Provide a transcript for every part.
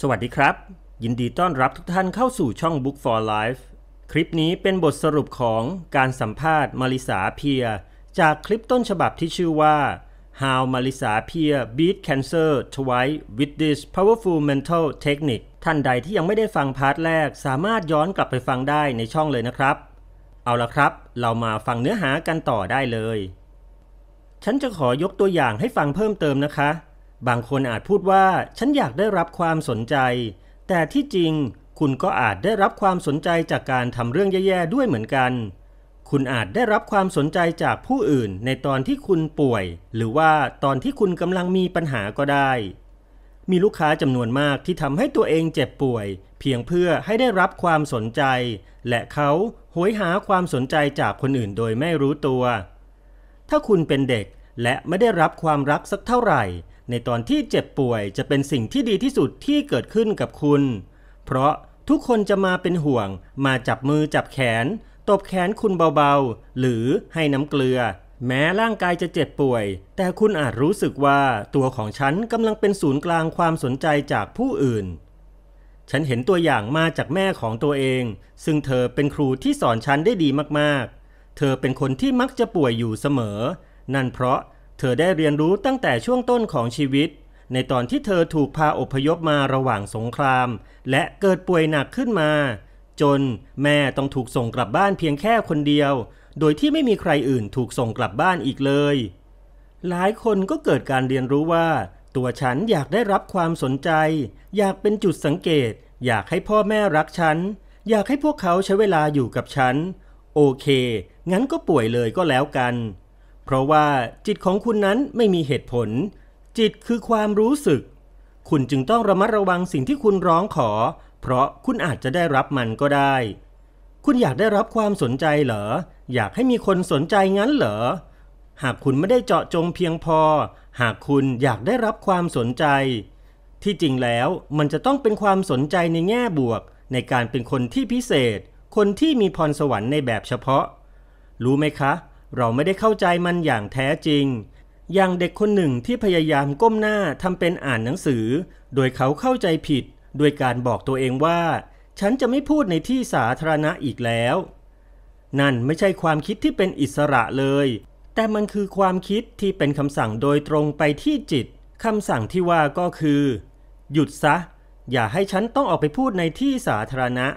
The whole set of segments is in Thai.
สวัสดีครับ ยินดีต้อนรับทุกท่านเข้าสู่ช่อง Book for Life คลิปนี้เป็นบทสรุปของการสัมภาษณ์ มาริสาเพีย จากคลิปต้นฉบับที่ชื่อว่า How Marisa p i e r Beat Cancer Twice with this Powerful Mental Technique ท่านใดที่ยังไม่ได้ฟังพาร์ทแรก สามารถย้อนกลับไปฟังได้ในช่องเลยนะครับ เอาละครับ เรามาฟังเนื้อหากันต่อได้เลย ฉันจะขอยกตัวอย่างให้ฟังเพิ่มเติมนะคะบางคนอาจพูดว่าฉันอยากได้รับความสนใจ แต่ที่จริงคุณก็อาจได้รับความสนใจจากการทำเรื่องแย่ๆด้วยเหมือนกัน คุณอาจได้รับความสนใจจากผู้อื่นในตอนที่คุณป่วย หรือว่าตอนที่คุณกำลังมีปัญหาก็ได้ มีลูกค้าจำนวนมากที่ทำให้ตัวเองเจ็บป่วย เพียงเพื่อให้ได้รับความสนใจ และเขาหวยหาความสนใจจากคนอื่นโดยไม่รู้ตัว ถ้าคุณเป็นเด็กและไม่ได้รับความรักสักเท่าไหร่ในตอนที่เจ็บป่วยจะเป็นสิ่งที่ดีที่สุดที่เกิดขึ้นกับคุณ เพราะทุกคนจะมาเป็นห่วง มาจับมือจับแขน ตบแขนคุณเบาๆ หรือให้น้ำเกลือ แม้ร่างกายจะเจ็บป่วย แต่คุณอาจรู้สึกว่าตัวของฉันกำลังเป็นศูนย์กลางความสนใจจากผู้อื่น ฉันเห็นตัวอย่างมาจากแม่ของตัวเอง ซึ่งเธอเป็นครูที่สอนฉันได้ดีมาก ๆ เธอเป็นคนที่มักจะป่วยอยู่เสมอ นั่นเพราะเธอได้เรียนรู้ตั้งแต่ช่วงต้นของชีวิต ในตอนที่เธอถูกพาอพยพมาระหว่างสงคราม และเกิดป่วยหนักขึ้นมา จนแม่ต้องถูกส่งกลับบ้านเพียงแค่คนเดียว โดยที่ไม่มีใครอื่นถูกส่งกลับบ้านอีกเลย หลายคนก็เกิดการเรียนรู้ว่า ตัวฉันอยากได้รับความสนใจ อยากเป็นจุดสังเกต อยากให้พ่อแม่รักฉัน อยากให้พวกเขาใช้เวลาอยู่กับฉัน โอเค งั้นก็ป่วยเลยก็แล้วกันราะว่าจิตของคุณนั้นไม่มีเหตุผล จิตคือความรู้สึก คุณจึงต้องระมัดระวังสิ่งที่คุณร้องขอ เพราะคุณอาจจะได้รับมันก็ได้ คุณอยากได้รับความสนใจเหรอ อยากให้มีคนสนใจงั้นเหรอ หากคุณไม่ได้เจาะจงเพียงพอ หากคุณอยากได้รับความสนใจ ที่จริงแล้วมันจะต้องเป็นความสนใจในแง่บวก ในการเป็นคนที่พิเศษ คนที่มีพรสวรรค์ในแบบเฉพาะ รู้ไหมคะเราไม่ได้เข้าใจมันอย่างแท้จริง อย่างเด็กคนหนึ่งที่พยายามก้มหน้าทำเป็นอ่านหนังสือ โดยเขาเข้าใจผิด โดยการบอกตัวเองว่า ฉันจะไม่พูดในที่สาธารณะอีกแล้ว นั่นไม่ใช่ความคิดที่เป็นอิสระเลย แต่มันคือความคิดที่เป็นคำสั่งโดยตรงไปที่จิต คำสั่งที่ว่าก็คือ หยุดซะ อย่าให้ฉันต้องออกไปพูดในที่สาธารณะ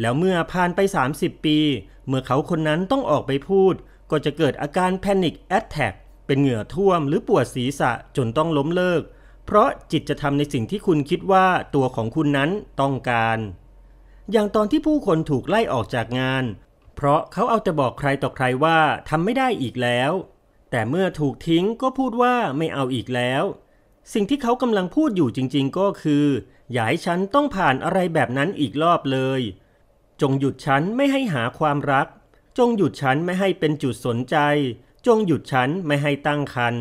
แล้วเมื่อผ่านไป 30 ปี เมื่อเขาคนนั้นต้องออกไปพูดก็จะเกิดอาการแพนิคแอตแทกเป็นเหงื่อท่วมหรือปวดศีรษะจนต้องล้มเลิก เพราะจิตจะทำในสิ่งที่คุณคิดว่าตัวของคุณนั้นต้องการ อย่างตอนที่ผู้คนถูกไล่ออกจากงาน เพราะเขาเอาแต่บอกใครต่อใครว่า ทำไม่ได้อีกแล้ว แต่เมื่อถูกทิ้งก็พูดว่าไม่เอาอีกแล้ว สิ่งที่เขากำลังพูดอยู่จริงๆก็คืออย่าให้ฉันต้องผ่านอะไรแบบนั้นอีกรอบเลย จงหยุดฉันไม่ให้หาความรักจงหยุดฉันไม่ให้เป็นจุดสนใจ จงหยุดฉันไม่ให้ตั้งคัน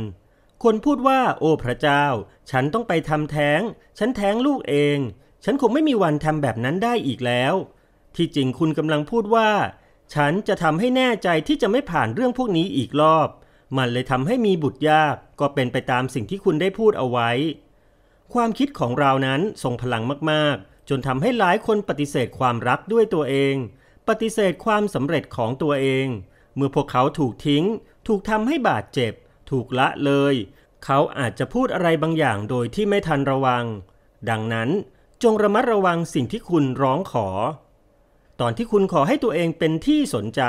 คนพูดว่า โอ้พระเจ้า ฉันต้องไปทำแท้ง ฉันแท้งลูกเอง ฉันคงไม่มีวันทำแบบนั้นได้อีกแล้ว ที่จริงคุณกำลังพูดว่า ฉันจะทำให้แน่ใจที่จะไม่ผ่านเรื่องพวกนี้อีกรอบ มันเลยทำให้มีบุตรยาก ก็เป็นไปตามสิ่งที่คุณได้พูดเอาไว้ ความคิดของเรานั้นทรงพลังมาก ๆ จนทำให้หลายคนปฏิเสธความรักด้วยตัวเองปฏิเสธความสำเร็จของตัวเอง เมื่อพวกเขาถูกทิ้ง ถูกทำให้บาดเจ็บ ถูกละเลย เขาอาจจะพูดอะไรบางอย่างโดยที่ไม่ทันระวัง ดังนั้น จงระมัดระวังสิ่งที่คุณร้องขอ ตอนที่คุณขอให้ตัวเองเป็นที่สนใจ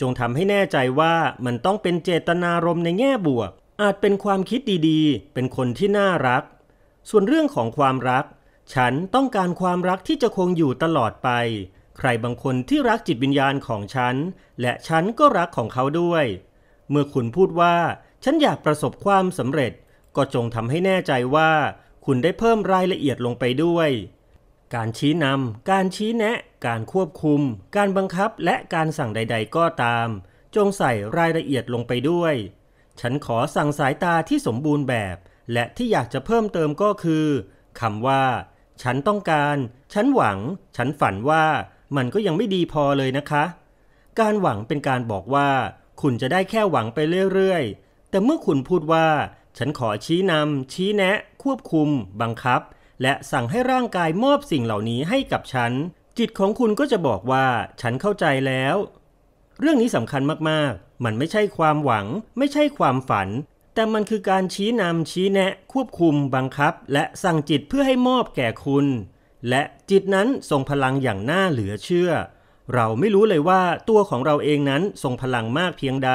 จงทำให้แน่ใจว่ามันต้องเป็นเจตนารมณ์ในแง่บวก อาจเป็นความคิดดีๆ เป็นคนที่น่ารัก ส่วนเรื่องของความรัก ฉันต้องการความรักที่จะคงอยู่ตลอดไปใครบางคนที่รักจิตวิญญาณของฉัน และฉันก็รักของเขาด้วย เมื่อคุณพูดว่า ฉันอยากประสบความสำเร็จ ก็จงทำให้แน่ใจว่า คุณได้เพิ่มรายละเอียดลงไปด้วย การชี้นำ การชี้แนะ การควบคุม การบังคับ และการสั่งใดๆ ก็ตาม จงใส่รายละเอียดลงไปด้วย ฉันขอสั่งสายตาที่สมบูรณ์แบบ และที่อยากจะเพิ่มเติมก็คือคำว่า ฉันต้องการ ฉันหวัง ฉันฝันว่ามันก็ยังไม่ดีพอเลยนะคะ การหวังเป็นการบอกว่า คุณจะได้แค่หวังไปเรื่อยๆ แต่เมื่อคุณพูดว่า ฉันขอชี้นำชี้แนะ ควบคุม บังคับ และสั่งให้ร่างกายมอบสิ่งเหล่านี้ให้กับฉัน จิตของคุณก็จะบอกว่าฉันเข้าใจแล้ว เรื่องนี้สำคัญมากๆ มันไม่ใช่ความหวัง ไม่ใช่ความฝัน แต่มันคือการชี้นำชี้แนะ ควบคุม บังคับ และสั่งจิตเพื่อให้มอบแก่คุณและจิตนั้นทรงพลังอย่างน่าเหลือเชื่อ เราไม่รู้เลยว่าตัวของเราเองนั้นทรงพลังมากเพียงใด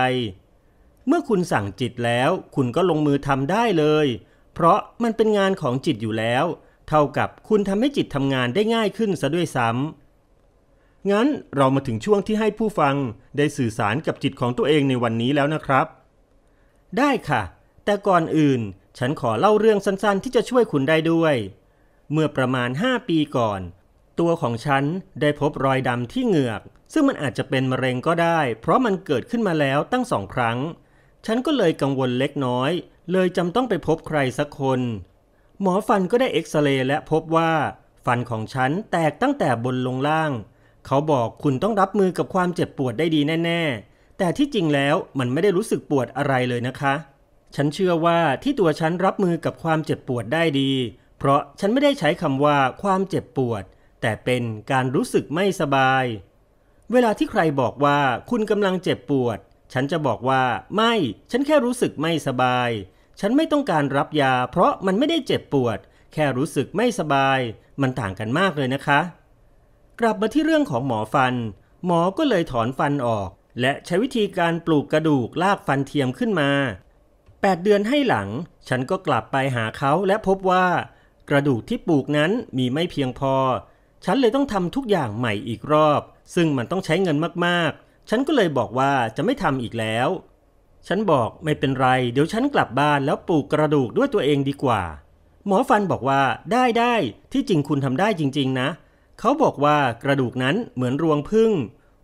เมื่อคุณสั่งจิตแล้วคุณก็ลงมือทำได้เลย เพราะมันเป็นงานของจิตอยู่แล้ว เท่ากับคุณทำให้จิตทำงานได้ง่ายขึ้นซะด้วยซ้ำงั้นเรามาถึงช่วงที่ให้ผู้ฟังได้สื่อสารกับจิตของตัวเองในวันนี้แล้วนะครับ ได้ค่ะ แต่ก่อนอื่น ฉันขอเล่าเรื่องสั้นๆ ที่จะช่วยคุณได้ด้วยเมื่อประมาณ 5 ปีก่อน ตัวของฉันได้พบรอยดำที่เหงือก ซึ่งมันอาจจะเป็นมะเร็งก็ได้ เพราะมันเกิดขึ้นมาแล้วตั้งสองครั้ง ฉันก็เลยกังวลเล็กน้อย เลยจำต้องไปพบใครสักคน หมอฟันก็ได้เอ็กซเรย์และพบว่า ฟันของฉันแตกตั้งแต่บนลงล่าง เขาบอกคุณต้องรับมือกับความเจ็บปวดได้ดีแน่ ๆ แต่ที่จริงแล้วมันไม่ได้รู้สึกปวดอะไรเลยนะคะ ฉันเชื่อว่าที่ตัวฉันรับมือกับความเจ็บปวดได้ดีเพราะฉันไม่ได้ใช้คำว่าความเจ็บปวด แต่เป็นการรู้สึกไม่สบาย เวลาที่ใครบอกว่าคุณกำลังเจ็บปวด ฉันจะบอกว่า ไม่ ฉันแค่รู้สึกไม่สบาย ฉันไม่ต้องการรับยาเพราะมันไม่ได้เจ็บปวด แค่รู้สึกไม่สบาย มันต่างกันมากเลยนะคะ กลับมาที่เรื่องของหมอฟัน หมอก็เลยถอนฟันออก และใช้วิธีการปลูกกระดูกลากฟันเทียมขึ้นมา8เดือนให้หลัง ฉันก็กลับไปหาเขาและพบว่ากระดูกที่ปลูกนั้นมีไม่เพียงพอ ฉันเลยต้องทำทุกอย่างใหม่อีกรอบ ซึ่งมันต้องใช้เงินมากๆ ฉันก็เลยบอกว่าจะไม่ทำอีกแล้ว ฉันบอกไม่เป็นไร เดี๋ยวฉันกลับบ้านแล้วปลูกกระดูกด้วยตัวเองดีกว่า หมอฟันบอกว่าได้ได้ ที่จริงคุณทำได้จริง ๆ นะ เขาบอกว่ากระดูกนั้นเหมือนรวงพึ่ง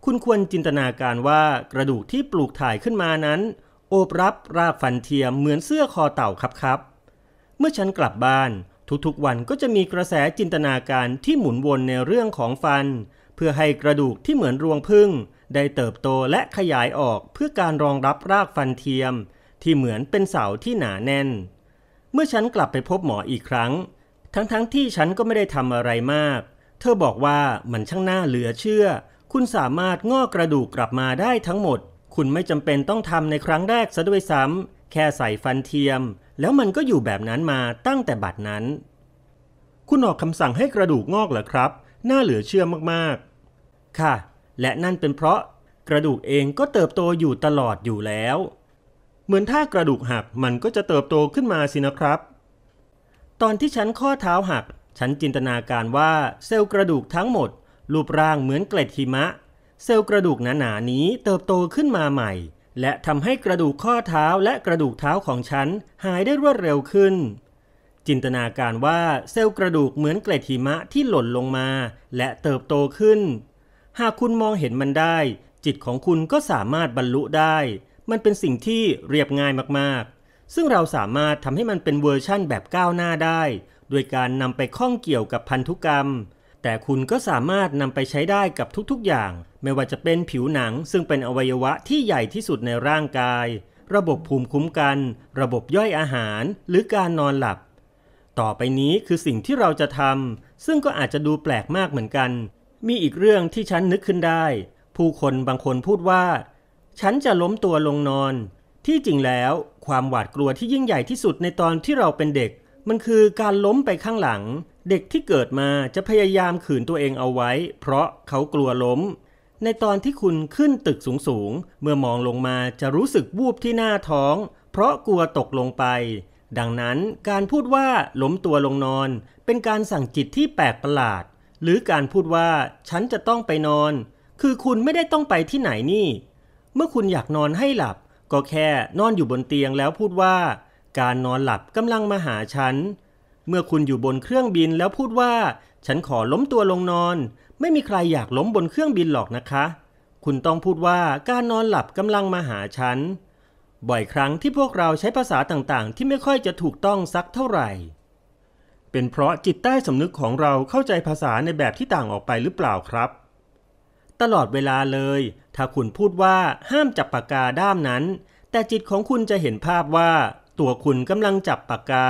คุณควรจินตนาการว่ากระดูกที่ปลูกถ่ายขึ้นมานั้น โอบรับรากฟันเทียมเหมือนเสื้อคอเต่าครับครับ เมื่อฉันกลับบ้านทุกๆ วันก็จะมีกระแสจินตนาการที่หมุนวนในเรื่องของฟัน เพื่อให้กระดูกที่เหมือนรวงพึ่ง ได้เติบโตและขยายออกเพื่อการรองรับรากฟันเทียม ที่เหมือนเป็นเสาที่หนาแน่น เมื่อฉันกลับไปพบหมออีกครั้ง ทั้งๆทที่ฉันก็ไม่ได้ทำอะไรมาก เธอบอกว่ามันช่างน่าเหลือเชื่อ คุณสามารถงอกกระดูกกลับมาได้ทั้งหมด คุณไม่จำเป็นต้องทำในครั้งแรกซะด้วยซ้ำแค่ใส่ฟันเทียมแล้วมันก็อยู่แบบนั้นมาตั้งแต่บัดนั้น คุณออกคำสั่งให้กระดูกงอกเหรอครับ น่าเหลือเชื่อมากๆ ค่ะ และนั่นเป็นเพราะ กระดูกเองก็เติบโตอยู่ตลอดอยู่แล้ว เหมือนถ้ากระดูกหักมันก็จะเติบโตขึ้นมาสินะครับ ตอนที่ฉันข้อเท้าหัก ฉันจินตนาการว่าเซลล์กระดูกทั้งหมด รูปร่างเหมือนเกล็ดหิมะ เซลล์กระดูกหนาๆนี้ เติบโตขึ้นมาใหม่และทำให้กระดูกข้อเท้าและกระดูกเท้าของฉัน หายได้รวดเร็วขึ้น จินตนาการว่าเซลล์กระดูกเหมือนเกล็ดหิมะที่หล่นลงมา และเติบโตขึ้น หากคุณมองเห็นมันได้ จิตของคุณก็สามารถบรรลุได้ มันเป็นสิ่งที่เรียบง่ายมากๆ ซึ่งเราสามารถทำให้มันเป็นเวอร์ชั่นแบบก้าวหน้าได้ โดยการนำไปข้องเกี่ยวกับพันธุกรรมแต่คุณก็สามารถนำไปใช้ได้กับทุกๆอย่าง ไม่ว่าจะเป็นผิวหนังซึ่งเป็นอวัยวะที่ใหญ่ที่สุดในร่างกาย ระบบภูมิคุ้มกัน ระบบย่อยอาหารหรือการนอนหลับ ต่อไปนี้คือสิ่งที่เราจะทำซึ่งก็อาจจะดูแปลกมากเหมือนกัน มีอีกเรื่องที่ฉันนึกขึ้นได้ ผู้คนบางคนพูดว่า ฉันจะล้มตัวลงนอน ที่จริงแล้ว ความหวาดกลัวที่ยิ่งใหญ่ที่สุดในตอนที่เราเป็นเด็กมันคือการล้มไปข้างหลัง เด็กที่เกิดมาจะพยายามขืนตัวเองเอาไว้ เพราะเขากลัวล้ม ในตอนที่คุณขึ้นตึกสูงๆเมื่อมองลงมาจะรู้สึกวูบที่หน้าท้อง เพราะกลัวตกลงไป ดังนั้นการพูดว่าล้มตัวลงนอน เป็นการสั่งจิตที่แปลกประหลาด หรือการพูดว่าฉันจะต้องไปนอน คือคุณไม่ได้ต้องไปที่ไหนนี่เมื่อคุณอยากนอนให้หลับ ก็แค่นอนอยู่บนเตียงแล้วพูดว่าการนอนหลับกำลังมาหาฉัน เมื่อคุณอยู่บนเครื่องบินแล้วพูดว่า ฉันขอล้มตัวลงนอน ไม่มีใครอยากล้มบนเครื่องบินหรอกนะคะ คุณต้องพูดว่าการนอนหลับกำลังมาหาฉัน บ่อยครั้งที่พวกเราใช้ภาษาต่างๆ ที่ไม่ค่อยจะถูกต้องสักเท่าไหร่ เป็นเพราะจิตใต้สำนึกของเราเข้าใจภาษาในแบบที่ต่างออกไปหรือเปล่าครับ ตลอดเวลาเลย ถ้าคุณพูดว่าห้ามจับปากกาด้ามนั้น แต่จิตของคุณจะเห็นภาพว่าตัวคุณกำลังจับปากกา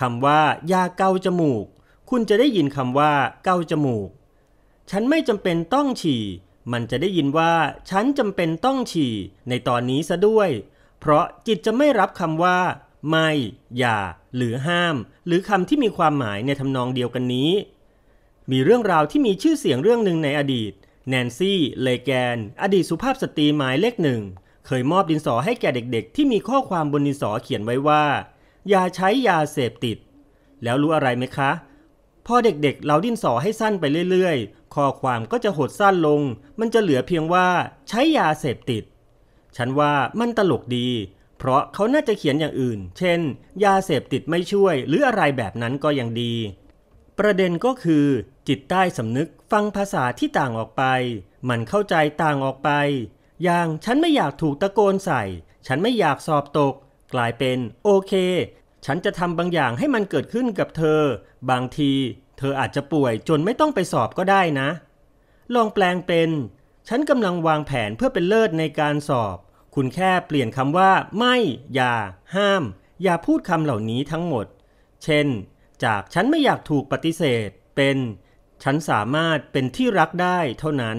คำว่ายาเกาจมูก คุณจะได้ยินคำว่าเกาจมูก ฉันไม่จำเป็นต้องฉี่ มันจะได้ยินว่า ฉันจำเป็นต้องฉี่ ในตอนนี้ซะด้วย เพราะจิตจะไม่รับคำว่า ไม่ อย่า หรือห้าม หรือคำที่มีความหมายในทำนองเดียวกันนี้ มีเรื่องราวที่มีชื่อเสียงเรื่องหนึ่งในอดีต แนนซี่ เลแกน อดีตสุภาพสตรีหมายเลขหนึ่งเคยมอบดินสอให้แก่เด็ก ๆ ที่มีข้อความบนดินสอเขียนไว้ว่าอย่าใช้ยาเสพติด แล้วรู้อะไรไหมคะ พอเด็กๆเราดินสอให้สั้นไปเรื่อยๆข้อความก็จะหดสั้นลง มันจะเหลือเพียงว่า ใช้ยาเสพติด ฉันว่ามันตลกดี เพราะเขาน่าจะเขียนอย่างอื่น เช่น ยาเสพติดไม่ช่วยหรืออะไรแบบนั้นก็ยังดี ประเด็นก็คือ จิตใต้สำนึกฟังภาษาที่ต่างออกไป มันเข้าใจต่างออกไปอย่างฉันไม่อยากถูกตะโกนใส่ ฉันไม่อยากสอบตก กลายเป็นโอเค ฉันจะทำบางอย่างให้มันเกิดขึ้นกับเธอ บางที เธออาจจะป่วยจนไม่ต้องไปสอบก็ได้นะ ลองแปลงเป็น ฉันกำลังวางแผนเพื่อเป็นเลิศในการสอบ คุณแค่เปลี่ยนคำว่า ไม่ อย่า ห้าม อย่าพูดคำเหล่านี้ทั้งหมด เช่น จากฉันไม่อยากถูกปฏิเสธเป็น ฉันสามารถเป็นที่รักได้เท่านั้น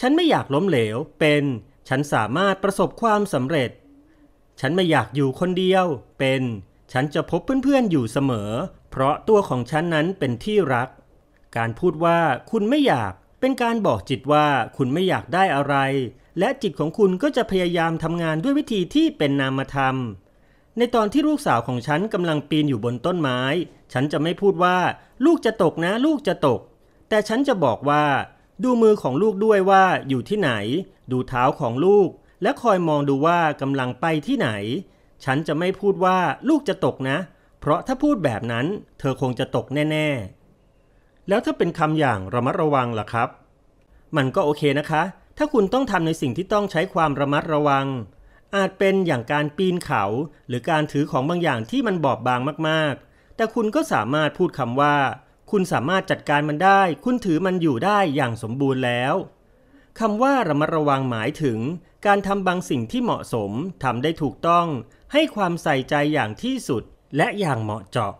ฉันไม่อยากล้มเหลว เป็น ฉันสามารถประสบความสำเร็จ ฉันไม่อยากอยู่คนเดียว เป็น ฉันจะพบเพื่อนๆอยู่เสมอ เพราะตัวของฉันนั้นเป็นที่รัก การพูดว่าคุณไม่อยาก เป็นการบอกจิตว่าคุณไม่อยากได้อะไร และจิตของคุณก็จะพยายามทำงานด้วยวิธีที่เป็นนามธรรม ในตอนที่ลูกสาวของฉันกำลังปีนอยู่บนต้นไม้ ฉันจะไม่พูดว่าลูกจะตกนะลูกจะตก แต่ฉันจะบอกว่าดูมือของลูกด้วยว่าอยู่ที่ไหน ดูเท้าของลูก และคอยมองดูว่ากำลังไปที่ไหน ฉันจะไม่พูดว่าลูกจะตกนะ เพราะถ้าพูดแบบนั้น เธอคงจะตกแน่ ๆ แล้วถ้าเป็นคำอย่างระมัดระวังล่ะครับ มันก็โอเคนะคะ ถ้าคุณต้องทำในสิ่งที่ต้องใช้ความระมัดระวัง อาจเป็นอย่างการปีนเขา หรือการถือของบางอย่างที่มันบอบบางมาก ๆ แต่คุณก็สามารถพูดคำว่าคุณสามารถจัดการมันได้ คุณถือมันอยู่ได้อย่างสมบูรณ์แล้ว คำว่าระมัดระวังหมายถึง การทำบางสิ่งที่เหมาะสม ทำได้ถูกต้อง ให้ความใส่ใจอย่างที่สุดและอย่างเหมาะเจาะ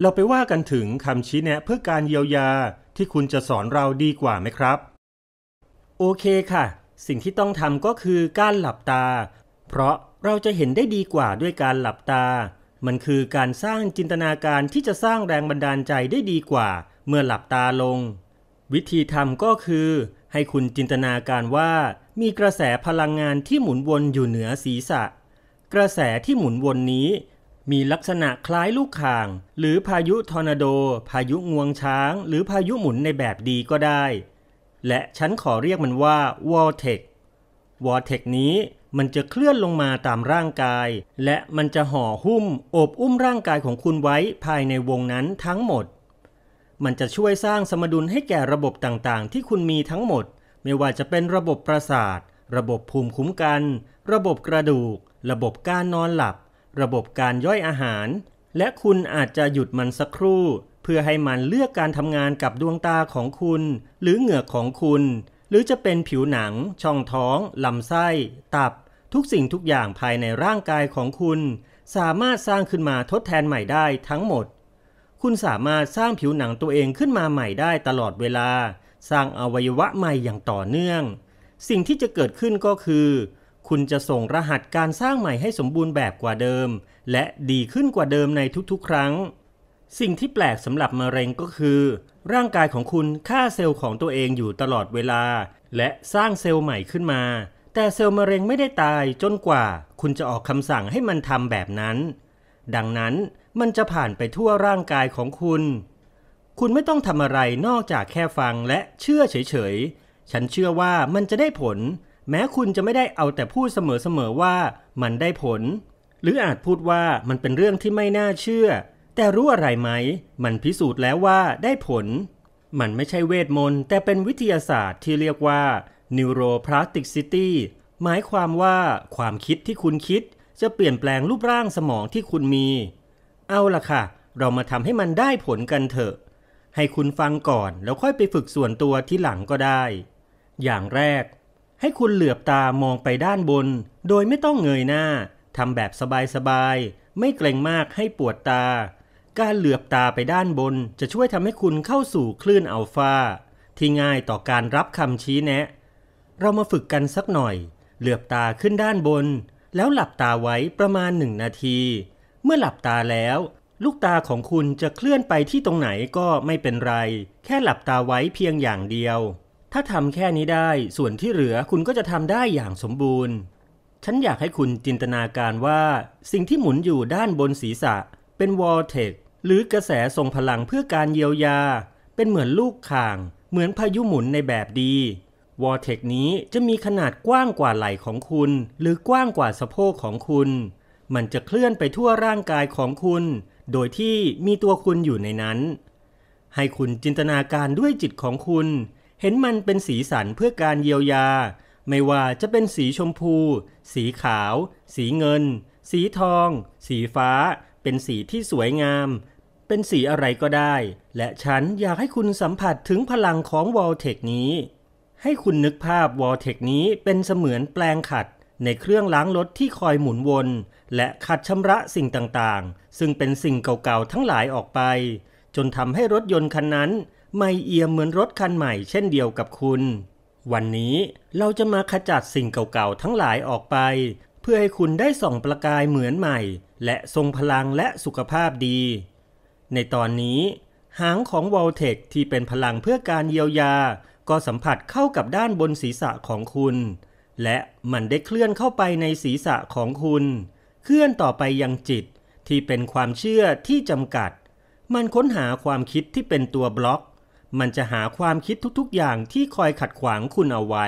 เราไปว่ากันถึงคำชี้แนะเพื่อการเยียวยาที่คุณจะสอนเราดีกว่าไหมครับ โอเคค่ะ สิ่งที่ต้องทำก็คือการหลับตา เพราะเราจะเห็นได้ดีกว่าด้วยการหลับตามันคือการสร้างจินตนาการที่จะสร้างแรงบันดาลใจได้ดีกว่า เมื่อหลับตาลง วิธีทำก็คือให้คุณจินตนาการว่า มีกระแสพลังงานที่หมุนวนอยู่เหนือศีรษะ กระแสที่หมุนวนนี้ มีลักษณะคล้ายลูกข่าง หรือพายุทอร์นาโด พายุงวงช้าง หรือพายุหมุนในแบบดีก็ได้ และฉันขอเรียกมันว่าวอลเทควอลเทคนี้มันจะเคลื่อนลงมาตามร่างกาย และมันจะห่อหุ้มโอบอุ้มร่างกายของคุณไว้ภายในวงนั้นทั้งหมด มันจะช่วยสร้างสมดุลให้แก่ระบบต่างๆ ที่คุณมีทั้งหมด ไม่ว่าจะเป็นระบบประสาทระบบภูมิคุ้มกัน ระบบกระดูก ระบบการนอนหลับ ระบบการย่อยอาหาร และคุณอาจจะหยุดมันสักครู่ เพื่อให้มันเลือกการทำงานกับดวงตาของคุณ หรือเหงือกของคุณหรือจะเป็นผิวหนังช่องท้องลำไส้ ตับ ทุกสิ่งทุกอย่างภายในร่างกายของคุณ สามารถสร้างขึ้นมาทดแทนใหม่ได้ทั้งหมด คุณสามารถสร้างผิวหนังตัวเองขึ้นมาใหม่ได้ตลอดเวลา สร้างอวัยวะใหม่อย่างต่อเนื่อง สิ่งที่จะเกิดขึ้นก็คือ คุณจะส่งรหัสการสร้างใหม่ให้สมบูรณ์แบบกว่าเดิม และดีขึ้นกว่าเดิมในทุกๆ ครั้ง สิ่งที่แปลกสำหรับมะเร็งก็คือร่างกายของคุณฆ่าเซลล์ของตัวเองอยู่ตลอดเวลา และสร้างเซลล์ใหม่ขึ้นมา แต่เซลล์มะเร็งไม่ได้ตายจนกว่า คุณจะออกคำสั่งให้มันทำแบบนั้น ดังนั้นมันจะผ่านไปทั่วร่างกายของคุณ คุณไม่ต้องทำอะไรนอกจากแค่ฟังและเชื่อเฉยๆฉันเชื่อว่ามันจะได้ผล แม้คุณจะไม่ได้เอาแต่พูดเสมอๆว่ามันได้ผล หรืออาจพูดว่ามันเป็นเรื่องที่ไม่น่าเชื่อแต่รู้อะไรไหม มันพิสูจน์แล้วว่าได้ผล มันไม่ใช่เวทมนต์ แต่เป็นวิทยาศาสตร์ที่เรียกว่า neuroplasticity หมายความว่าความคิดที่คุณคิดจะเปลี่ยนแปลงรูปร่างสมองที่คุณมี เอาล่ะค่ะ เรามาทำให้มันได้ผลกันเถอะ ให้คุณฟังก่อนแล้วค่อยไปฝึกส่วนตัวที่หลังก็ได้ อย่างแรก ให้คุณเหลือบตามองไปด้านบน โดยไม่ต้องเงยหน้าทำแบบสบายๆ ไม่เกรงมากให้ปวดตาการเหลือบตาไปด้านบนจะช่วยทำให้คุณเข้าสู่คลื่นอัลฟาที่ง่ายต่อการรับคำชี้แนะ เรามาฝึกกันสักหน่อย เหลือบตาขึ้นด้านบน แล้วหลับตาไว้ประมาณหนึ่งนาที เมื่อหลับตาแล้ว ลูกตาของคุณจะเคลื่อนไปที่ตรงไหนก็ไม่เป็นไร แค่หลับตาไว้เพียงอย่างเดียว ถ้าทำแค่นี้ได้ส่วนที่เหลือคุณก็จะทำได้อย่างสมบูรณ์ ฉันอยากให้คุณจินตนาการว่า สิ่งที่หมุนอยู่ด้านบนศีรษะ เป็นวอลเทคหรือกระแสส่งพลังเพื่อการเยียวยา เป็นเหมือนลูกข่างเหมือนพายุหมุนในแบบดีวอร์เทคนี้จะมีขนาดกว้างกว่าไหล่ของคุณ หรือกว้างกว่าสะโพกของคุณ มันจะเคลื่อนไปทั่วร่างกายของคุณ โดยที่มีตัวคุณอยู่ในนั้น ให้คุณจินตนาการด้วยจิตของคุณ เห็นมันเป็นสีสันเพื่อการเยียวยา ไม่ว่าจะเป็นสีชมพู สีขาว สีเงิน สีทอง สีฟ้าเป็นสีที่สวยงาม เป็นสีอะไรก็ได้ และฉันอยากให้คุณสัมผัสถึงพลังของวอลเทคนี้ ให้คุณนึกภาพวอลเทคนี้เป็นเสมือนแปลงขัดในเครื่องล้างรถที่คอยหมุนวน และขัดชำระสิ่งต่างๆ ซึ่งเป็นสิ่งเก่าๆ ทั้งหลายออกไป จนทำให้รถยนต์คันนั้น ไม่เอียมเหมือนรถคันใหม่เช่นเดียวกับคุณ วันนี้เราจะมาขจัดสิ่งเก่าๆ ทั้งหลายออกไป เพื่อให้คุณได้ส่องประกายเหมือนใหม่และทรงพลังและสุขภาพดี ในตอนนี้ หางของวอลเทคที่เป็นพลังเพื่อการเยียวยา ก็สัมผัสเข้ากับด้านบนศีรษะของคุณ และมันได้เคลื่อนเข้าไปในศีรษะของคุณ เคลื่อนต่อไปยังจิต ที่เป็นความเชื่อที่จำกัด มันค้นหาความคิดที่เป็นตัวบล็อก มันจะหาความคิดทุกๆ อย่างที่คอยขัดขวางคุณเอาไว้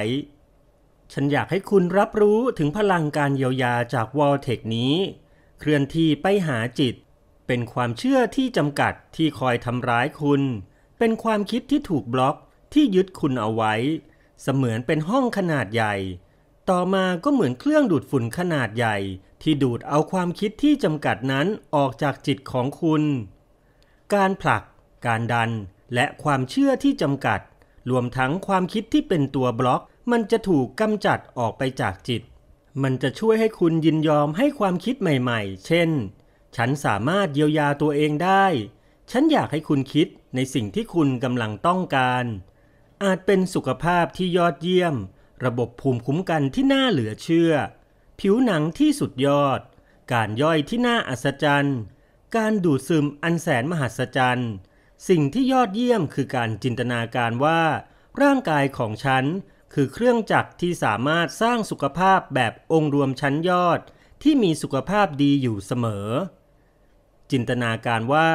ฉันอยากให้คุณรับรู้ถึงพลังการเยียวยาจากวอลเทคนี้เคลื่อนที่ไปหาจิตเป็นความเชื่อที่จำกัดที่คอยทำร้ายคุณ เป็นความคิดที่ถูกบล็อกที่ยึดคุณเอาไว้ เสมือนเป็นห้องขนาดใหญ่ ต่อมาก็เหมือนเครื่องดูดฝุ่นขนาดใหญ่ ที่ดูดเอาความคิดที่จำกัดนั้นออกจากจิตของคุณ การผลักการดัน และความเชื่อที่จำกัด รวมทั้งความคิดที่เป็นตัวบล็อก มันจะถูกกำจัดออกไปจากจิตมันจะช่วยให้คุณยินยอมให้ความคิดใหม่ๆ เช่น ฉันสามารถเยียวยาตัวเองได้ ฉันอยากให้คุณคิดในสิ่งที่คุณกำลังต้องการ อาจเป็นสุขภาพที่ยอดเยี่ยม ระบบภูมิคุ้มกันที่น่าเหลือเชื่อ ผิวหนังที่สุดยอด การย่อยที่น่าอัศจรรย์ การดูดซึมอันแสนมหัศจรรย์สิ่งที่ยอดเยี่ยม คือการจินตนาการว่า ร่างกายของฉันคือ เครื่องจักร ที่สามารถสร้างสุขภาพแบบองค์รวมชั้นยอด ที่มีสุขภาพดีอยู่เสมอ จินตนาการว่า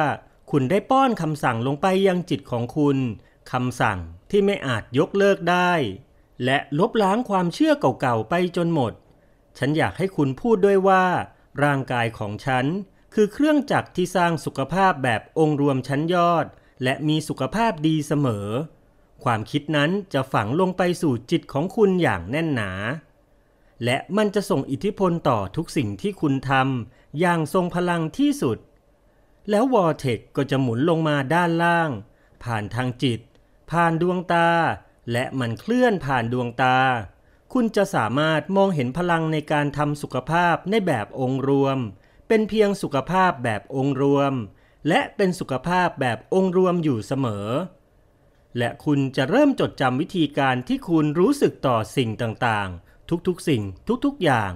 คุณได้ป้อนคำสั่งลงไปยังจิตของคุณคำสั่งที่ไม่อาจยกเลิกได้ และลบล้างความเชื่อเก่าๆไปจนหมด ฉันอยากให้คุณพูดด้วยว่า ร่างกายของฉัน คือเครื่องจักรที่สร้างสุขภาพแบบองค์รวมชั้นยอด และมีสุขภาพดีเสมอความคิดนั้นจะฝังลงไปสู่จิตของคุณอย่างแน่นหนา และมันจะส่งอิทธิพลต่อทุกสิ่งที่คุณทำอย่างทรงพลังที่สุด แล้ววอลเทกก็จะหมุนลงมาด้านล่าง ผ่านทางจิต ผ่านดวงตา และมันเคลื่อนผ่านดวงตา คุณจะสามารถมองเห็นพลังในการทำสุขภาพในแบบองค์รวม เป็นเพียงสุขภาพแบบองค์รวม และเป็นสุขภาพแบบองค์รวมอยู่เสมอและคุณจะเริ่มจดจำวิธีการที่คุณรู้สึกต่อสิ่งต่างๆ ทุกๆสิ่งทุกๆอย่าง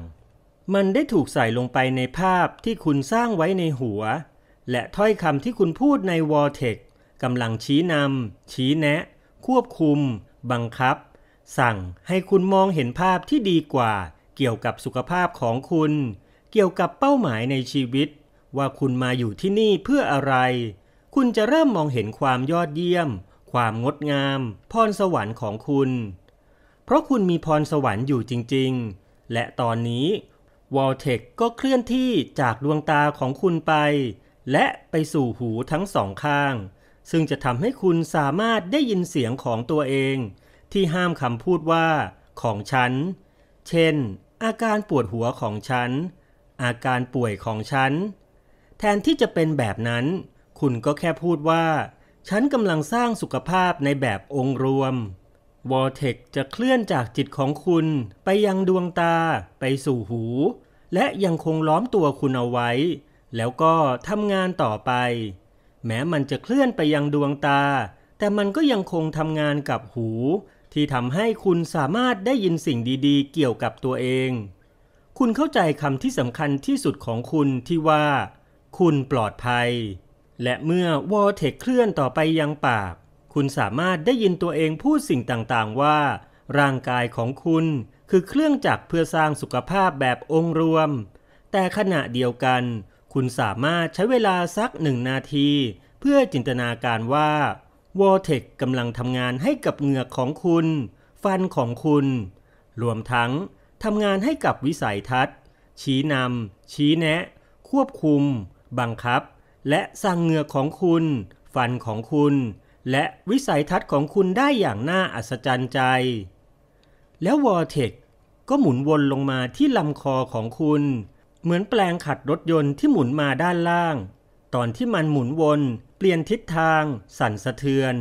มันได้ถูกใส่ลงไปในภาพที่คุณสร้างไว้ในหัว และถ้อยคำที่คุณพูดในวอลเทคกำลังชี้นำชี้แนะ ควบคุม บังคับ สั่งให้คุณมองเห็นภาพที่ดีกว่า เกี่ยวกับสุขภาพของคุณ เกี่ยวกับเป้าหมายในชีวิต ว่าคุณมาอยู่ที่นี่เพื่ออะไร คุณจะเริ่มมองเห็นความยอดเยี่ยมความงดงามพรสวรรค์ของคุณ เพราะคุณมีพรสวรรค์อยู่จริงๆ และตอนนี้วอลเทคก็เคลื่อนที่จากดวงตาของคุณไป และไปสู่หูทั้งสองข้าง ซึ่งจะทำให้คุณสามารถได้ยินเสียงของตัวเอง ที่ห้ามคำพูดว่า ของฉัน เช่น อาการปวดหัวของฉัน อาการป่วยของฉัน แทนที่จะเป็นแบบนั้น คุณก็แค่พูดว่าฉันกำลังสร้างสุขภาพในแบบองค์รวม วอลเทคจะเคลื่อนจากจิตของคุณ ไปยังดวงตา ไปสู่หู และยังคงล้อมตัวคุณเอาไว้ แล้วก็ทำงานต่อไป แม้มันจะเคลื่อนไปยังดวงตา แต่มันก็ยังคงทำงานกับหู ที่ทำให้คุณสามารถได้ยินสิ่งดีๆ เกี่ยวกับตัวเอง คุณเข้าใจคำที่สำคัญที่สุดของคุณที่ว่า คุณปลอดภัยและเมื่อวอลเทคเคลื่อนต่อไปยังปาก คุณสามารถได้ยินตัวเองพูดสิ่งต่างๆ ว่าร่างกายของคุณ คือเครื่องจักรเพื่อสร้างสุขภาพแบบองค์รวม แต่ขณะเดียวกันคุณสามารถใช้เวลาสักหนึ่งนาที เพื่อจินตนาการว่าวอลเทคกำลังทำงานให้กับเหงือกของคุณ ฟันของคุณ รวมทั้งทำงานให้กับวิสัยทัศน์ ชี้นำชี้แนะ ควบคุม บังคับและสัางเหงือของคุณ ฟันของคุณ และวิสัยทัศน์ของคุณได้อย่างน่าอัศจรรย์ใจ แล้ววอเทคก็หมุนวนลงมาที่ลำคอของคุณ เหมือนแปลงขัดรถยนต์ที่หมุนมาด้านล่าง ตอนที่มันหมุนวน เปลี่ยนทิศทาง สั่นสะเทือน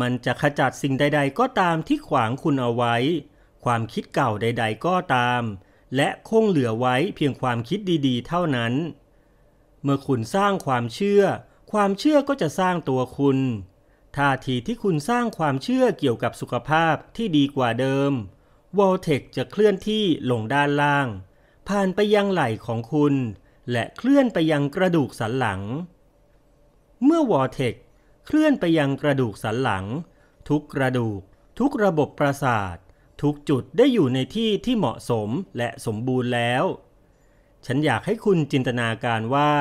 มันจะขจัดสิ่งใด ๆ ก็ตามที่ขวางคุณเอาไว้ ความคิดเก่าใด ๆ ก็ตาม และคงเหลือไว้เพียงความคิดดีๆ เท่านั้นเมื่อคุณสร้างความเชื่อ ความเชื่อก็จะสร้างตัวคุณ ท่าทีที่คุณสร้างความเชื่อเกี่ยวกับสุขภาพที่ดีกว่าเดิมวอลเทคจะเคลื่อนที่ลงด้านล่าง ผ่านไปยังไหล่ของคุณ และเคลื่อนไปยังกระดูกสันหลัง เมื่อวอลเทคเคลื่อนไปยังกระดูกสันหลัง ทุกกระดูก ทุกระบบประสาท ทุกจุดได้อยู่ในที่ที่เหมาะสมและสมบูรณ์แล้วฉันอยากให้คุณจินตนาการว่า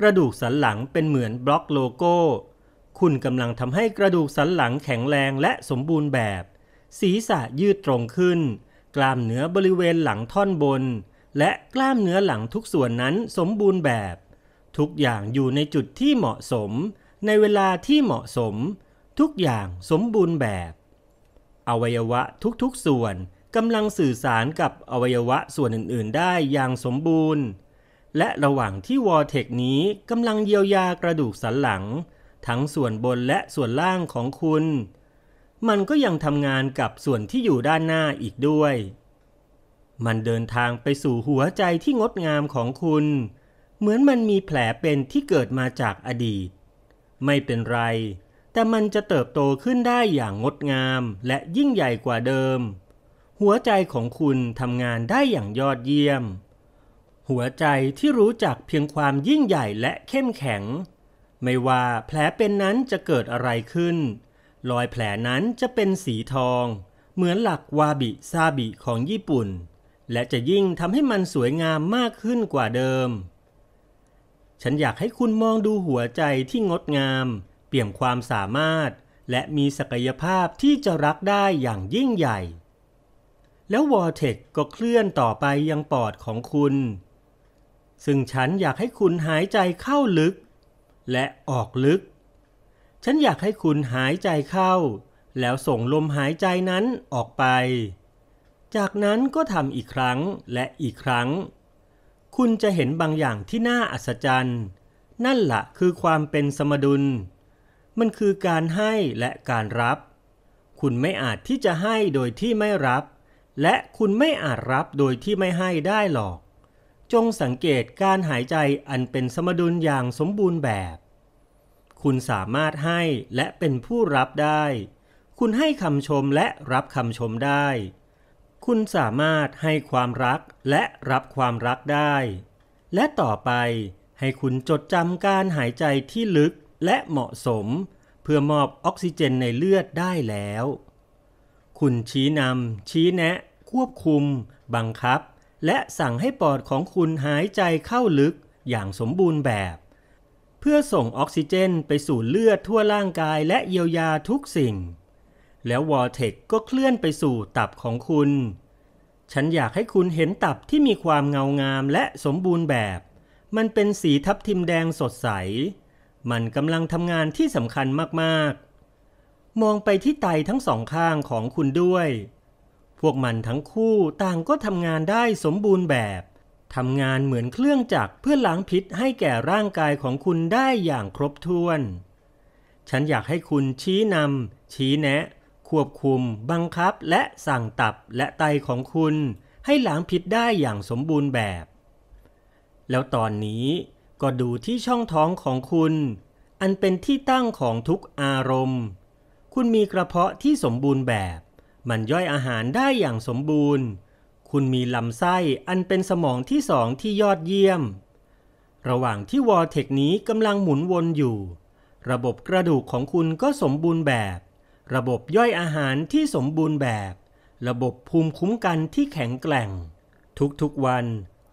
กระดูกสันหลังเป็นเหมือนบล็อกโลโก้ คุณกำลังทำให้กระดูกสันหลังแข็งแรงและสมบูรณ์แบบ ศีรษะยืดตรงขึ้น กล้ามเนื้อบริเวณหลังท่อนบน และกล้ามเนื้อหลังทุกส่วนนั้นสมบูรณ์แบบ ทุกอย่างอยู่ในจุดที่เหมาะสม ในเวลาที่เหมาะสม ทุกอย่างสมบูรณ์แบบ อวัยวะทุกๆส่วนกำลังสื่อสารกับอวัยวะส่วนอื่น ๆ ได้อย่างสมบูรณ์ และระหว่างที่วอเทคนี้กำลังเยียวยากระดูกสันหลังทั้งส่วนบนและส่วนล่างของคุณ มันก็ยังทำงานกับส่วนที่อยู่ด้านหน้าอีกด้วย มันเดินทางไปสู่หัวใจที่งดงามของคุณ เหมือนมันมีแผลเป็นที่เกิดมาจากอดีต ไม่เป็นไร แต่มันจะเติบโตขึ้นได้อย่างงดงาม และยิ่งใหญ่กว่าเดิมหัวใจของคุณทำงานได้อย่างยอดเยี่ยม หัวใจที่รู้จักเพียงความยิ่งใหญ่และเข้มแข็ง ไม่ว่าแผลเป็นนั้นจะเกิดอะไรขึ้น รอยแผลนั้นจะเป็นสีทอง เหมือนหลักวาบิซาบิของญี่ปุ่น และจะยิ่งทำให้มันสวยงามมากขึ้นกว่าเดิม ฉันอยากให้คุณมองดูหัวใจที่งดงาม เปี่ยมความสามารถ และมีศักยภาพที่จะรักได้อย่างยิ่งใหญ่แล้ววอร์เทกก็เคลื่อนต่อไปยังปอดของคุณ ซึ่งฉันอยากให้คุณหายใจเข้าลึก และออกลึก ฉันอยากให้คุณหายใจเข้า แล้วส่งลมหายใจนั้นออกไป จากนั้นก็ทำอีกครั้งและอีกครั้ง คุณจะเห็นบางอย่างที่น่าอัศจรรย์ นั่นละ่ะคือความเป็นสมดุล มันคือการให้และการรับ คุณไม่อาจที่จะให้โดยที่ไม่รับและคุณไม่อาจรับโดยที่ไม่ให้ได้หรอก จงสังเกตการหายใจอันเป็นสมดุลอย่างสมบูรณ์แบบ คุณสามารถให้และเป็นผู้รับได้ คุณให้คำชมและรับคำชมได้ คุณสามารถให้ความรักและรับความรักได้ และต่อไปให้คุณจดจำการหายใจที่ลึกและเหมาะสม เพื่อมอบออกซิเจนในเลือดได้แล้ว คุณชี้นำชี้แนะควบคุม บังคับ และสั่งให้ปอดของคุณหายใจเข้าลึกอย่างสมบูรณ์แบบ เพื่อส่งออกซิเจนไปสู่เลือดทั่วร่างกายและเยียวยาทุกสิ่ง แล้ววอลเทคก็เคลื่อนไปสู่ตับของคุณ ฉันอยากให้คุณเห็นตับที่มีความเงางามและสมบูรณ์แบบ มันเป็นสีทับทิมแดงสดใส มันกำลังทำงานที่สำคัญมากๆ มองไปที่ไตทั้งสองข้างของคุณด้วยพวกมันทั้งคู่ต่างก็ทำงานได้สมบูรณ์แบบ ทำงานเหมือนเครื่องจักรเพื่อล้างพิษให้แก่ร่างกายของคุณได้อย่างครบถ้วน ฉันอยากให้คุณชี้นำชี้แนะ ควบคุมบังคับและสั่งตับและไตของคุณ ให้ล้างพิษได้อย่างสมบูรณ์แบบ แล้วตอนนี้ก็ดูที่ช่องท้องของคุณ อันเป็นที่ตั้งของทุกอารมณ์ คุณมีกระเพาะที่สมบูรณ์แบบมันย่อยอาหารได้อย่างสมบูรณ์ คุณมีลำไส้อันเป็นสมองที่สองที่ยอดเยี่ยม ระหว่างที่วอลเทคนี้กำลังหมุนวนอยู่ ระบบกระดูกของคุณก็สมบูรณ์แบบ ระบบย่อยอาหารที่สมบูรณ์แบบ ระบบภูมิคุ้มกันที่แข็งแกร่ง ทุกๆวัน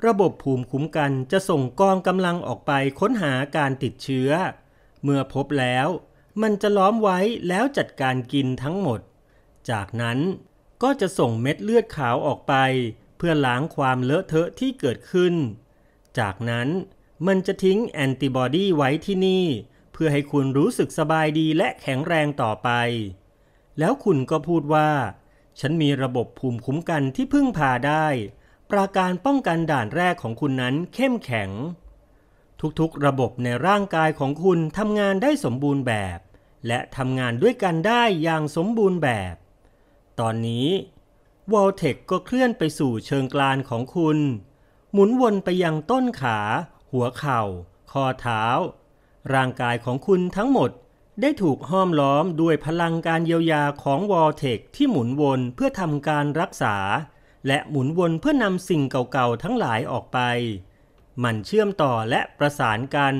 ระบบภูมิคุ้มกันจะส่งกองกำลังออกไปค้นหาการติดเชื้อ เมื่อพบแล้ว มันจะล้อมไว้แล้วจัดการกินทั้งหมดจากนั้นก็จะส่งเม็ดเลือดขาวออกไป เพื่อล้างความเลอะเทอะที่เกิดขึ้น จากนั้นมันจะทิ้งแอนติบอดีไว้ที่นี่ เพื่อให้คุณรู้สึกสบายดีและแข็งแรงต่อไป แล้วคุณก็พูดว่า ฉันมีระบบภูมิคุ้มกันที่พึ่งพาได้ ประการป้องกันด่านแรกของคุณนั้นเข้มแข็ง ทุกๆระบบในร่างกายของคุณทำงานได้สมบูรณ์แบบ และทำงานด้วยกันได้อย่างสมบูรณ์แบบตอนนี้วอ l t e c ก็เคลื่อนไปสู่เชิงกรานของคุณ หมุนวนไปยังต้นขา หัวเข่า คอเท้า ร่างกายของคุณทั้งหมด ได้ถูกห้อมล้อมด้วยพลังการเยียวยาของวอลเทคที่หมุนวนเพื่อทำการรักษา และหมุนวนเพื่อนำสิ่งเก่าๆ ทั้งหลายออกไป มันเชื่อมต่อและประสานกัน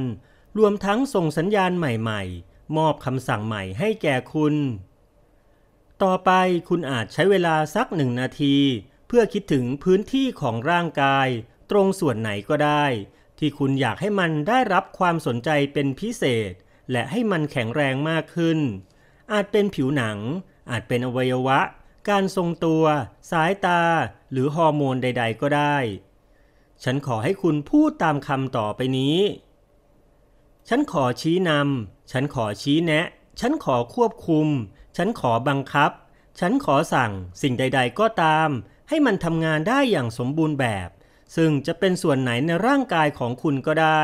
รวมทั้งส่งสัญญาณใหม่ๆ มอบคำสั่งใหม่ให้แก่คุณต่อไปคุณอาจใช้เวลาสักหนึ่งนาที เพื่อคิดถึงพื้นที่ของร่างกาย ตรงส่วนไหนก็ได้ ที่คุณอยากให้มันได้รับความสนใจเป็นพิเศษ และให้มันแข็งแรงมากขึ้น อาจเป็นผิวหนัง อาจเป็นอวัยวะ การทรงตัว สายตา หรือฮอร์โมนใดๆก็ได้ ฉันขอให้คุณพูดตามคำต่อไปนี้ ฉันขอชี้นำฉันขอชี้แนะ ฉันขอควบคุมฉันขอบังคับ ฉันขอสั่ง สิ่งใด ๆ ก็ตาม ให้มันทำงานได้อย่างสมบูรณ์แบบ ซึ่งจะเป็นส่วนไหนในร่างกายของคุณก็ได้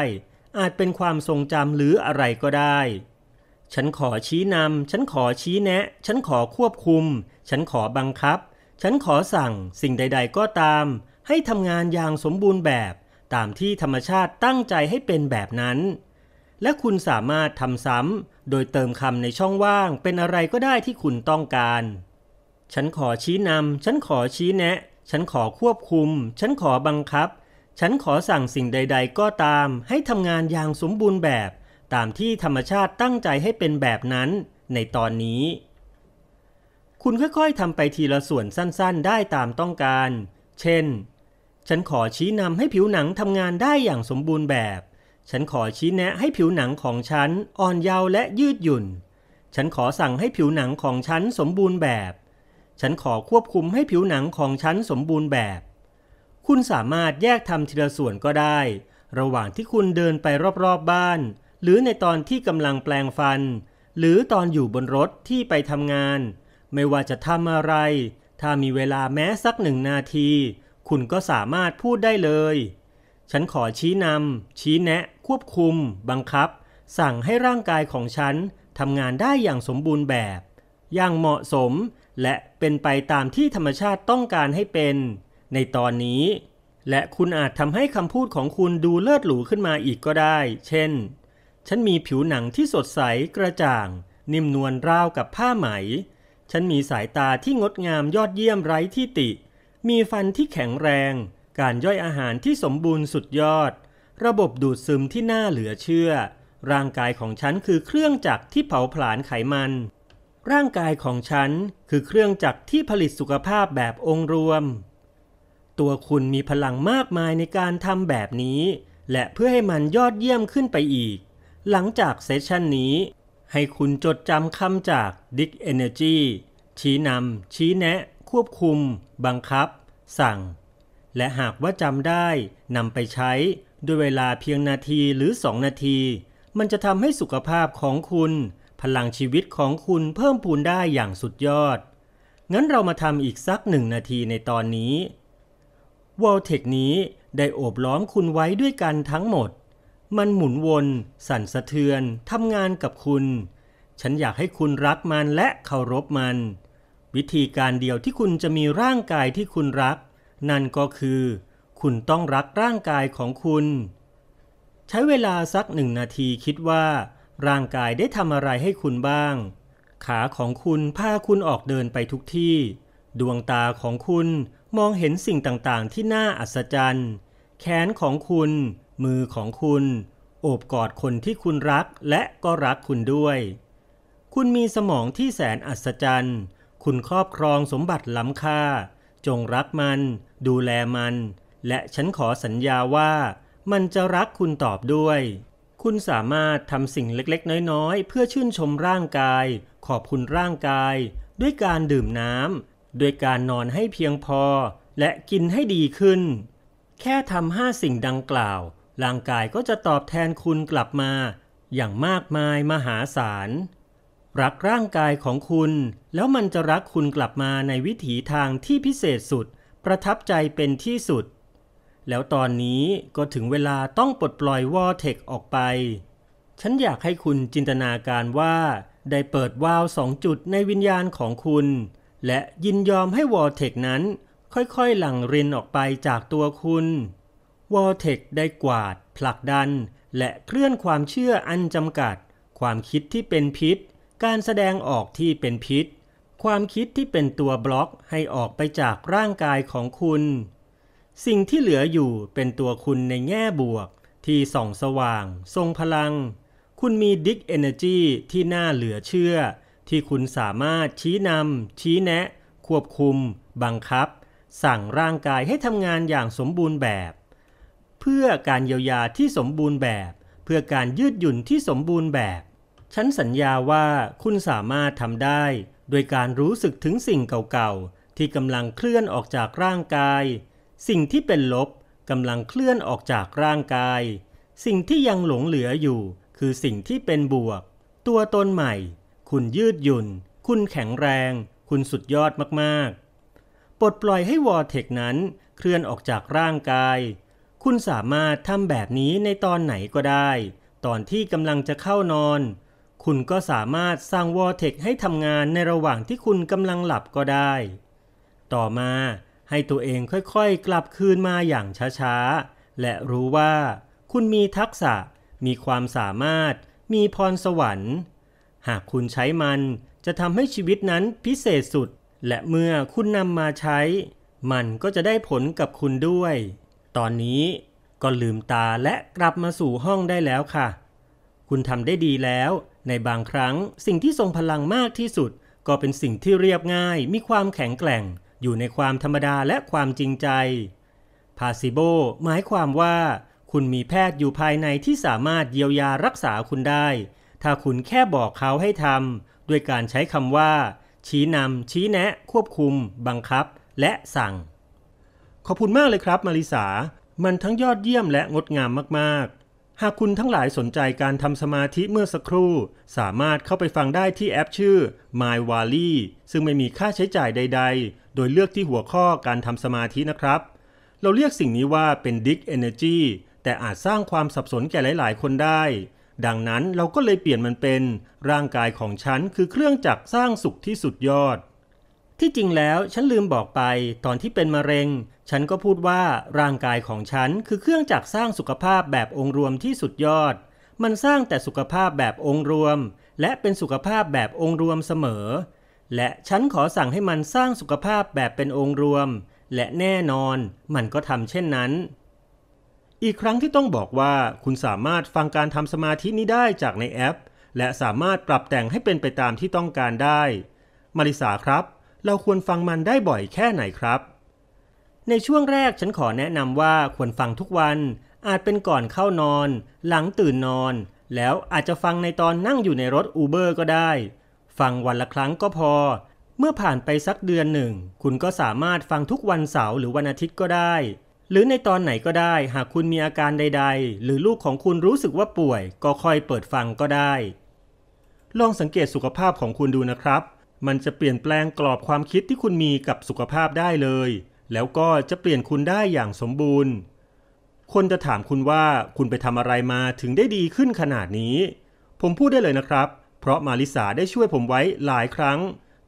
อาจเป็นความทรงจำหรืออะไรก็ได้ ฉันขอชี้นำฉันขอชี้แนะ ฉันขอควบคุม ฉันขอบังคับ ฉันขอสั่ง สิ่งใด ๆ ก็ตาม ให้ทำงานอย่างสมบูรณ์แบบ ตามที่ธรรมชาติตั้งใจให้เป็นแบบนั้นและคุณสามารถทำซ้ำโดยเติมคำในช่องว่าง เป็นอะไรก็ได้ที่คุณต้องการ ฉันขอชี้นำฉันขอชี้แนะ ฉันขอควบคุม ฉันขอบังคับ ฉันขอสั่งสิ่งใด ๆ ก็ตาม ให้ทำงานอย่างสมบูรณ์แบบ ตามที่ธรรมชาติตั้งใจให้เป็นแบบนั้น ในตอนนี้ คุณค่อยๆทำไปทีละส่วนสั้นๆได้ตามต้องการ เช่น ฉันขอชี้นำให้ผิวหนังทำงานได้อย่างสมบูรณ์แบบฉันขอชี้แนะให้ผิวหนังของฉันอ่อนเยาว์และยืดหยุ่น ฉันขอสั่งให้ผิวหนังของฉันสมบูรณ์แบบ ฉันขอควบคุมให้ผิวหนังของฉันสมบูรณ์แบบ คุณสามารถแยกทำทีละส่วนก็ได้ ระหว่างที่คุณเดินไปรอบๆบบ้าน หรือในตอนที่กำลังแปลงฟัน หรือตอนอยู่บนรถที่ไปทำงาน ไม่ว่าจะทำอะไร ถ้ามีเวลาแม้สักหนึ่งนาที คุณก็สามารถพูดได้เลยฉันขอชี้นำชี้แนะ ควบคุม บังคับ สั่งให้ร่างกายของฉันทำงานได้อย่างสมบูรณ์แบบ อย่างเหมาะสม และเป็นไปตามที่ธรรมชาติต้องการให้เป็น ในตอนนี้ และคุณอาจทำให้คำพูดของคุณดูเลิศหรูขึ้นมาอีกก็ได้ เช่น ฉันมีผิวหนังที่สดใส กระจ่างนิ่มนวลราวกับผ้าไหม ฉันมีสายตาที่งดงามยอดเยี่ยมไร้ที่ติ มีฟันที่แข็งแรงการย่อยอาหารที่สมบูรณ์สุดยอด ระบบดูดซึมที่น่าเหลือเชื่อ ร่างกายของฉันคือเครื่องจักรที่เผาผลาญไขมัน ร่างกายของฉันคือเครื่องจักรที่ผลิตสุขภาพแบบองค์รวม ตัวคุณมีพลังมากมายในการทำแบบนี้ และเพื่อให้มันยอดเยี่ยมขึ้นไปอีก หลังจากเซสชันนี้ ให้คุณจดจำคำจาก Dick Energy ชี้นำ ชี้แนะ ควบคุม บังคับ สั่งและหากว่าจำได้นำไปใช้ ด้วยเวลาเพียงนาทีหรือ 2 นาที มันจะทำให้สุขภาพของคุณ พลังชีวิตของคุณเพิ่มพูนได้อย่างสุดยอด งั้นเรามาทำอีกสักหนึ่งนาทีในตอนนี้วอลเทคนี้ได้โอบล้อมคุณไว้ด้วยกันทั้งหมด มันหมุนวน สั่นสะเทือนทำงานกับคุณ ฉันอยากให้คุณรักมันและเคารพมัน วิธีการเดียวที่คุณจะมีร่างกายที่คุณรักนั่นก็คือ คุณต้องรักร่างกายของคุณ ใช้เวลาสักหนึ่งนาทีคิดว่าร่างกายได้ทำอะไรให้คุณบ้าง ขาของคุณพาคุณออกเดินไปทุกที่ ดวงตาของคุณมองเห็นสิ่งต่าง ๆ ที่น่าอัศจรรย์ แขนของคุณ มือของคุณ โอบกอดคนที่คุณรักและก็รักคุณด้วย คุณมีสมองที่แสนอัศจรรย์ คุณครอบครองสมบัติล้ำค่าจงรักมันดูแลมัน และฉันขอสัญญาว่ามันจะรักคุณตอบด้วย คุณสามารถทำสิ่งเล็กๆน้อยๆเพื่อชื่นชมร่างกาย ขอบคุณร่างกาย ด้วยการดื่มน้ำด้วยการนอนให้เพียงพอ และกินให้ดีขึ้น แค่ทำห้าสิ่งดังกล่าว ร่างกายก็จะตอบแทนคุณกลับมา อย่างมากมายมหาศาลรักร่างกายของคุณ แล้วมันจะรักคุณกลับมาในวิถีทางที่พิเศษสุด ประทับใจเป็นที่สุด แล้วตอนนี้ก็ถึงเวลาต้องปลดปล่อยวอลเทคออกไปฉันอยากให้คุณจินตนาการว่า ได้เปิดวาล์วสองจุดในวิญญาณของคุณและยินยอมให้วอลเทคนั้นค่อยๆหลั่งรินออกไปจากตัวคุณ วอลเทคได้กวาดผลักดัน และเคลื่อนความเชื่ออันจำกัด ความคิดที่เป็นพิษการแสดงออกที่เป็นพิษ ความคิดที่เป็นตัวบล็อกให้ออกไปจากร่างกายของคุณ สิ่งที่เหลืออยู่เป็นตัวคุณในแง่บวก ที่ส่องสว่าง ทรงพลัง คุณมีดิกเอเนอร์จีที่น่าเหลือเชื่อ ที่คุณสามารถชี้นำชี้แนะ ควบคุม บังคับ สั่งร่างกายให้ทำงานอย่างสมบูรณ์แบบ เพื่อการเยียวยาที่สมบูรณ์แบบ เพื่อการยืดหยุ่นที่สมบูรณ์แบบฉันสัญญาว่าคุณสามารถทำได้ โดยการรู้สึกถึงสิ่งเก่าๆที่กำลังเคลื่อนออกจากร่างกาย สิ่งที่เป็นลบกำลังเคลื่อนออกจากร่างกาย สิ่งที่ยังหลงเหลืออยู่ คือสิ่งที่เป็นบวก ตัวตนใหม่ คุณยืดหยุ่น คุณแข็งแรง คุณสุดยอดมากๆ ปลดปล่อยให้วอเทคนั้น เคลื่อนออกจากร่างกาย คุณสามารถทำแบบนี้ในตอนไหนก็ได้ ตอนที่กำลังจะเข้านอนคุณก็สามารถสร้างวอลเทคให้ทำงานในระหว่างที่คุณกำลังหลับก็ได้ ต่อมาให้ตัวเองค่อยๆกลับคืนมาอย่างช้าๆและรู้ว่าคุณมีทักษะ มีความสามารถ มีพรสวรรค์ หากคุณใช้มันจะทำให้ชีวิตนั้นพิเศษสุด และเมื่อคุณนำมาใช้ มันก็จะได้ผลกับคุณด้วย ตอนนี้ก็ลืมตาและกลับมาสู่ห้องได้แล้วค่ะ คุณทำได้ดีแล้วในบางครั้ง สิ่งที่ทรงพลังมากที่สุด ก็เป็นสิ่งที่เรียบง่าย มีความแข็งแกร่ง อยู่ในความธรรมดาและความจริงใจพาซิโบหมายความว่า คุณมีแพทย์อยู่ภายในที่สามารถเยียวยารักษาคุณได้ ถ้าคุณแค่บอกเขาให้ทำด้วยการใช้คำว่า ชี้นำชี้แนะ ควบคุม บังคับ และสั่ง ขอบคุณมากเลยครับ มาริสา มันทั้งยอดเยี่ยมและงดงามมากๆหากคุณทั้งหลายสนใจการทำสมาธิเมื่อสักครู่ สามารถเข้าไปฟังได้ที่แอปชื่อ My w a l l y ซึ่งไม่มีค่าใช้จ่ายใดๆ โดยเลือกที่หัวข้อการทำสมาธินะครับ เราเรียกสิ่งนี้ว่าเป็น Dig Energy แต่อาจสร้างความสับสนแก่หลายๆ คนได้ ดังนั้นเราก็เลยเปลี่ยนมันเป็น ร่างกายของฉันคือเครื่องจักรสร้างสุขที่สุดยอด ที่จริงแล้วฉันลืมบอกไป ตอนที่เป็นมะเร็งฉันก็พูดว่าร่างกายของฉันคือเครื่องจักรสร้างสุขภาพแบบองค์รวมที่สุดยอด มันสร้างแต่สุขภาพแบบองค์รวมและเป็นสุขภาพแบบองค์รวมเสมอ และฉันขอสั่งให้มันสร้างสุขภาพแบบเป็นองค์รวมและแน่นอน มันก็ทำเช่นนั้น อีกครั้งที่ต้องบอกว่าคุณสามารถฟังการทำสมาธินี้ได้จากในแอป และสามารถปรับแต่งให้เป็นไปตามที่ต้องการได้ มาริสาครับ เราควรฟังมันได้บ่อยแค่ไหนครับในช่วงแรกฉันขอแนะนำว่าควรฟังทุกวัน อาจเป็นก่อนเข้านอน หลังตื่นนอน แล้วอาจจะฟังในตอนนั่งอยู่ในรถอูเบอร์ก็ได้ ฟังวันละครั้งก็พอ เมื่อผ่านไปสักเดือนหนึ่งคุณก็สามารถฟังทุกวันเสาร์หรือวันอาทิตย์ก็ได้ หรือในตอนไหนก็ได้หากคุณมีอาการใด ๆ หรือลูกของคุณรู้สึกว่าป่วย ก็ค่อยเปิดฟังก็ได้ ลองสังเกตสุขภาพของคุณดูนะครับ มันจะเปลี่ยนแปลงกรอบความคิดที่คุณมีกับสุขภาพได้เลยแล้วก็จะเปลี่ยนคุณได้อย่างสมบูรณ์ คนจะถามคุณว่าคุณไปทำอะไรมาถึงได้ดีขึ้นขนาดนี้ ผมพูดได้เลยนะครับ เพราะมาริสาได้ช่วยผมไว้หลายครั้ง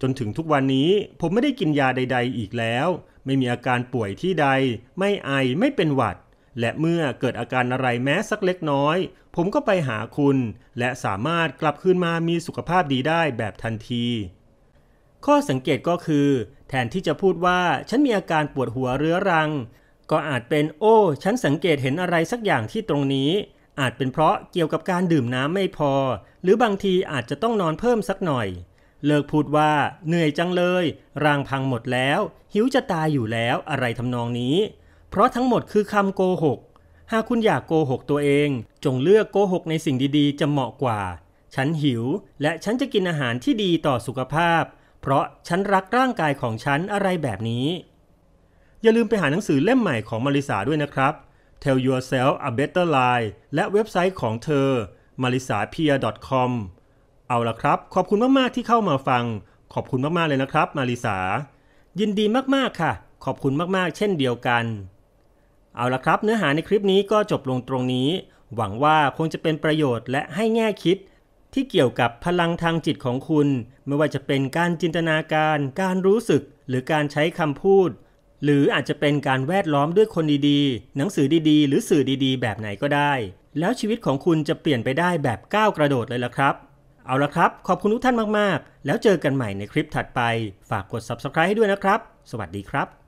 จนถึงทุกวันนี้ผมไม่ได้กินยาใด ๆ อีกแล้ว ไม่มีอาการป่วยที่ใด ไม่ไอไม่เป็นหวัด และเมื่อเกิดอาการอะไรแม้สักเล็กน้อย ผมก็ไปหาคุณ และสามารถกลับคืนมามีสุขภาพดีได้แบบทันที ข้อสังเกตก็คือแทนที่จะพูดว่าฉันมีอาการปวดหัวเรื้อรัง ก็อาจเป็นโอ้ ฉันสังเกตเห็นอะไรสักอย่างที่ตรงนี้ อาจเป็นเพราะเกี่ยวกับการดื่มน้ำไม่พอ หรือบางทีอาจจะต้องนอนเพิ่มสักหน่อย เลิกพูดว่าเหนื่อยจังเลย ร่างพังหมดแล้ว หิวจะตายอยู่แล้วอะไรทำนองนี้เพราะทั้งหมดคือคำโกหกหากคุณอยากโกหกตัวเอง จงเลือกโกหกในสิ่งดีๆ จะเหมาะกว่า ฉันหิว และฉันจะกินอาหารที่ดีต่อสุขภาพเพราะฉันรักร่างกายของฉัน อะไรแบบนี้ อย่าลืมไปหาหนังสือเล่มใหม่ของมาริสาด้วยนะครับ Tell Yourself a Better Lie และเว็บไซต์ของเธอ marisapia.com เอาละครับ ขอบคุณมาก ๆ ที่เข้ามาฟัง ขอบคุณมาก ๆ เลยนะครับ มาริสา ยินดีมาก ๆ ค่ะ ขอบคุณมาก ๆ เช่นเดียวกัน เอาละครับ เนื้อหาในคลิปนี้ก็จบลงตรงนี้ หวังว่าคงจะเป็นประโยชน์ และให้แง่คิดที่เกี่ยวกับพลังทางจิตของคุณไม่ว่าจะเป็นการจินตนาการ การรู้สึก หรือการใช้คำพูด หรืออาจจะเป็นการแวดล้อมด้วยคนดีๆ หนังสือดีๆ หรือสื่อดี ๆ แบบไหนก็ได้ แล้วชีวิตของคุณจะเปลี่ยนไปได้แบบก้าวกระโดดเลยล่ะครับ เอาละครับขอบคุณทุกท่านมากๆ แล้วเจอกันใหม่ในคลิปถัดไปฝากกด subscribe ให้ด้วยนะครับ สวัสดีครับ